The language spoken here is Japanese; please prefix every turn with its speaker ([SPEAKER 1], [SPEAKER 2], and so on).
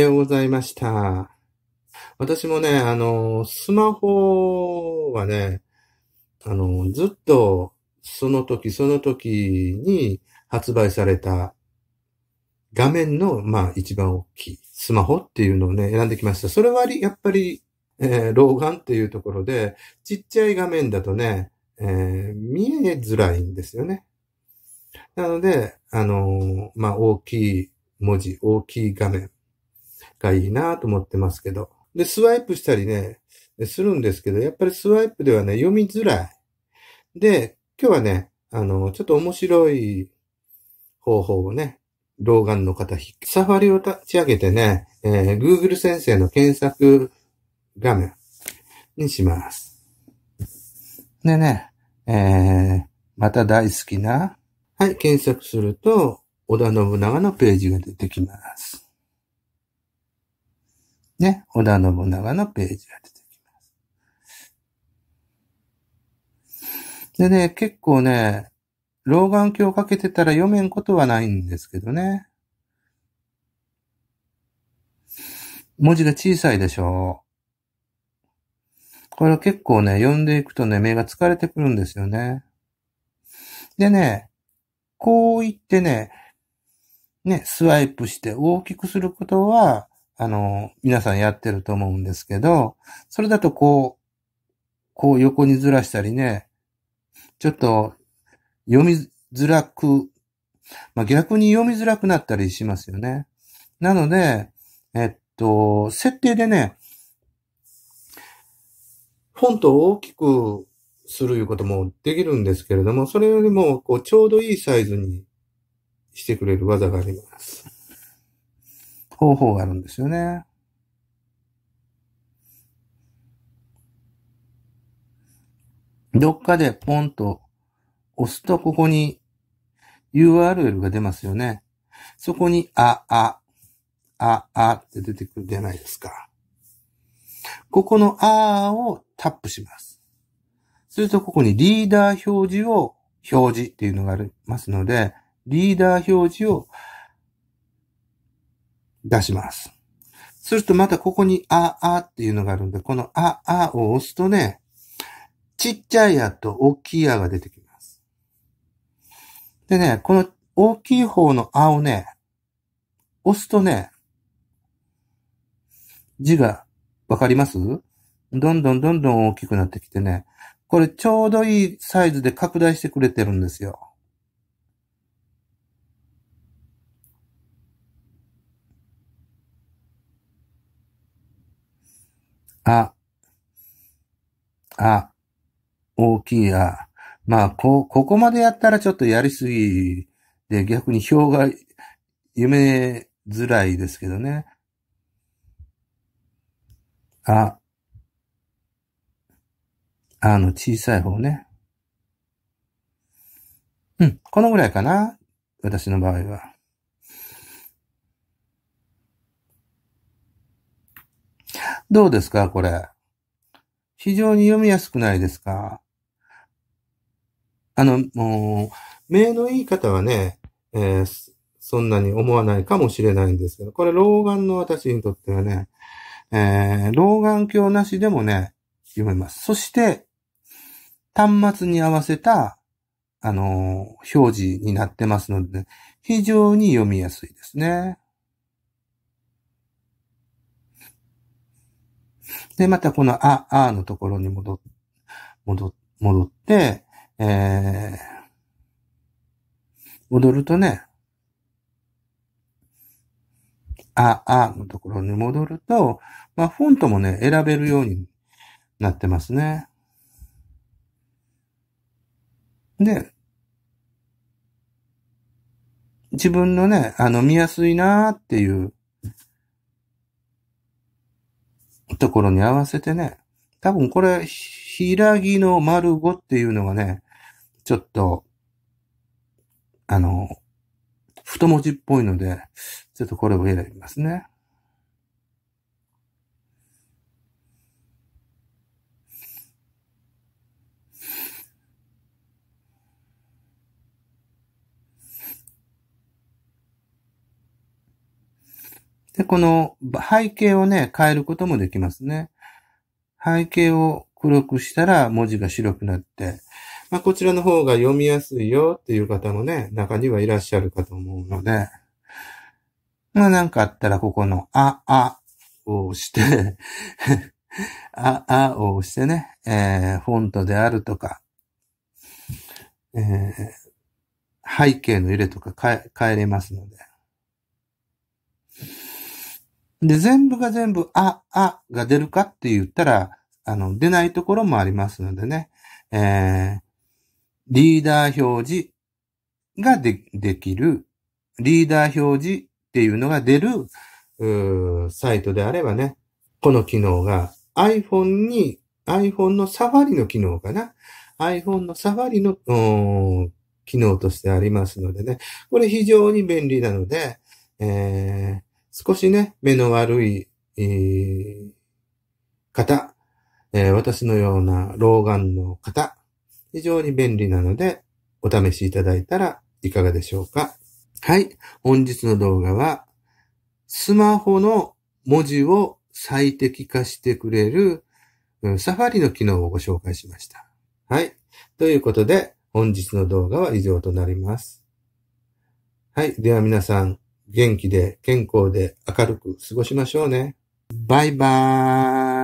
[SPEAKER 1] はようございました。私もね、あの、スマホはね、あの、ずっと、その時、その時に発売された画面の、まあ、一番大きいスマホっていうのをね、選んできました。それはやっぱり、えー、老眼っていうところで、ちっちゃい画面だとね、えー、見えづらいんですよね。なので、あのー、まあ、大きい文字、大きい画面がいいなと思ってますけど。で、スワイプしたりね、するんですけど、やっぱりスワイプではね、読みづらい。で、今日はね、あの、ちょっと面白い方法をね、老眼の方、サファリを立ち上げてね、えー、Google 先生の検索画面にします。でね、えー、また大好きな、はい、検索すると、織田信長のページが出てきます。ね、織田信長のページが出てきます。でね、結構ね、老眼鏡をかけてたら読めんことはないんですけどね。文字が小さいでしょう。これ結構ね、読んでいくとね、目が疲れてくるんですよね。でね、こう言ってね、ね、スワイプして大きくすることは、あの、皆さんやってると思うんですけど、それだとこう、こう横にずらしたりね、ちょっと読みづらく、まあ、逆に読みづらくなったりしますよね。なので、えっと、設定でね、フォントを大きくするいうこともできるんですけれども、それよりも、こう、ちょうどいいサイズにしてくれる技があります。方法があるんですよね。どっかでポンと押すと、ここに URL が出ますよね。そこに、あ、あ、あ、あって出てくるじゃないですか。ここのあをタップします。すると、ここにリーダー表示を表示っていうのがありますので、リーダー表示を出します。するとまたここにあ、あっていうのがあるんで、このあ、あを押すとね、ちっちゃいやと大きいやが出てきます。でね、この大きい方のあをね、押すとね、字がわかりますどんどんどんどん大きくなってきてね、これちょうどいいサイズで拡大してくれてるんですよ。あ、あ、大きいあ。まあ、こ、ここまでやったらちょっとやりすぎで、逆に表が読めづらいですけどね。あ、あの小さい方ね。うん、このぐらいかな。私の場合は。どうですかこれ。非常に読みやすくないですかあの、もう、名のいい方はね、えー、そんなに思わないかもしれないんですけど、これ老眼の私にとってはね、えー、老眼鏡なしでもね、読めます。そして、端末に合わせた、あのー、表示になってますので、非常に読みやすいですね。で、またこのあ、あのところに戻、戻、戻って、えー、戻るとね、あ、あのところに戻ると、まあ、フォントもね、選べるようになってますね。で、自分のね、あの、見やすいなーっていうところに合わせてね、多分これ、ひらぎの丸5っていうのがね、ちょっと、あの、太文字っぽいので、ちょっとこれを選びますね。で、この背景をね、変えることもできますね。背景を黒くしたら文字が白くなって、まあ、こちらの方が読みやすいよっていう方もね、中にはいらっしゃるかと思うので、まあ、なんかあったらここのあ、あをして あ、あを押してね、えー、フォントであるとか、えー、背景の入れとか変え、変えれますので。で、全部が全部、あ、あが出るかって言ったら、あの、出ないところもありますのでね。えー、リーダー表示がで、できる、リーダー表示っていうのが出る、うサイトであればね、この機能が iPhone に、iPhone のサファリの機能かな。iPhone のサファリの、機能としてありますのでね。これ非常に便利なので、えー、少しね、目の悪い、えー、方、えー、私のような老眼の方、非常に便利なので、お試しいただいたらいかがでしょうか。はい。本日の動画は、スマホの文字を最適化してくれる、サファリの機能をご紹介しました。はい。ということで、本日の動画は以上となります。はい。では皆さん、元気で健康で明るく過ごしましょうね。バイバーイ。